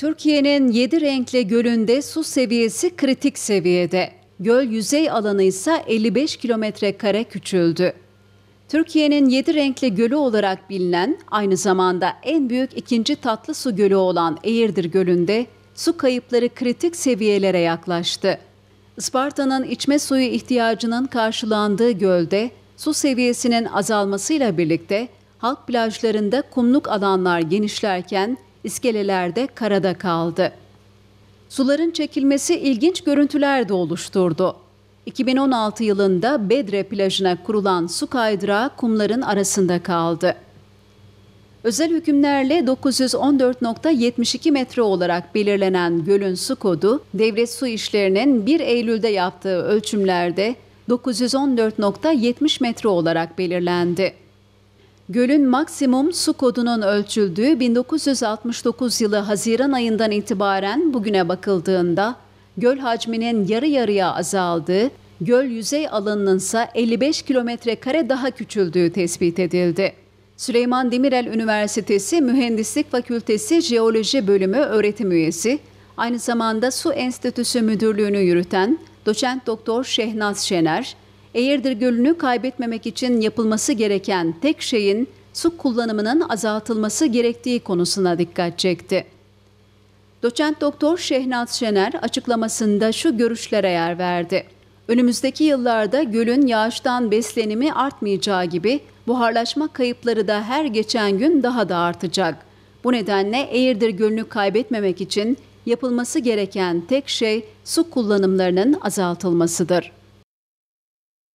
Türkiye'nin yedi renkli gölünde su seviyesi kritik seviyede. Göl yüzey alanı ise 55 kilometre kare küçüldü. Türkiye'nin yedi renkli gölü olarak bilinen, aynı zamanda en büyük ikinci tatlı su gölü olan Eğirdir Gölü'nde su kayıpları kritik seviyelere yaklaştı. Isparta'nın içme suyu ihtiyacının karşılandığı gölde su seviyesinin azalmasıyla birlikte halk plajlarında kumluk alanlar genişlerken iskelelerde karada kaldı. Suların çekilmesi ilginç görüntüler de oluşturdu. 2016 yılında Bedre plajına kurulan su kaydırağı kumların arasında kaldı. Özel hükümlerle 914.72 metre olarak belirlenen gölün su kodu, devlet su işlerinin 1 Eylül'de yaptığı ölçümlerde 914.70 metre olarak belirlendi. Gölün maksimum su kodunun ölçüldüğü 1969 yılı Haziran ayından itibaren bugüne bakıldığında göl hacminin yarı yarıya azaldığı, göl yüzey alanının ise 55 kilometre kare daha küçüldüğü tespit edildi. Süleyman Demirel Üniversitesi Mühendislik Fakültesi Jeoloji Bölümü öğretim üyesi, aynı zamanda Su Enstitüsü Müdürlüğünü yürüten doçent doktor Şehnaz Şener, Eğirdir Gölü'nü kaybetmemek için yapılması gereken tek şeyin su kullanımının azaltılması gerektiği konusuna dikkat çekti. Doçent Doktor Şehnaz Şener açıklamasında şu görüşlere yer verdi. Önümüzdeki yıllarda gölün yağıştan beslenimi artmayacağı gibi buharlaşma kayıpları da her geçen gün daha da artacak. Bu nedenle Eğirdir Gölü'nü kaybetmemek için yapılması gereken tek şey su kullanımlarının azaltılmasıdır.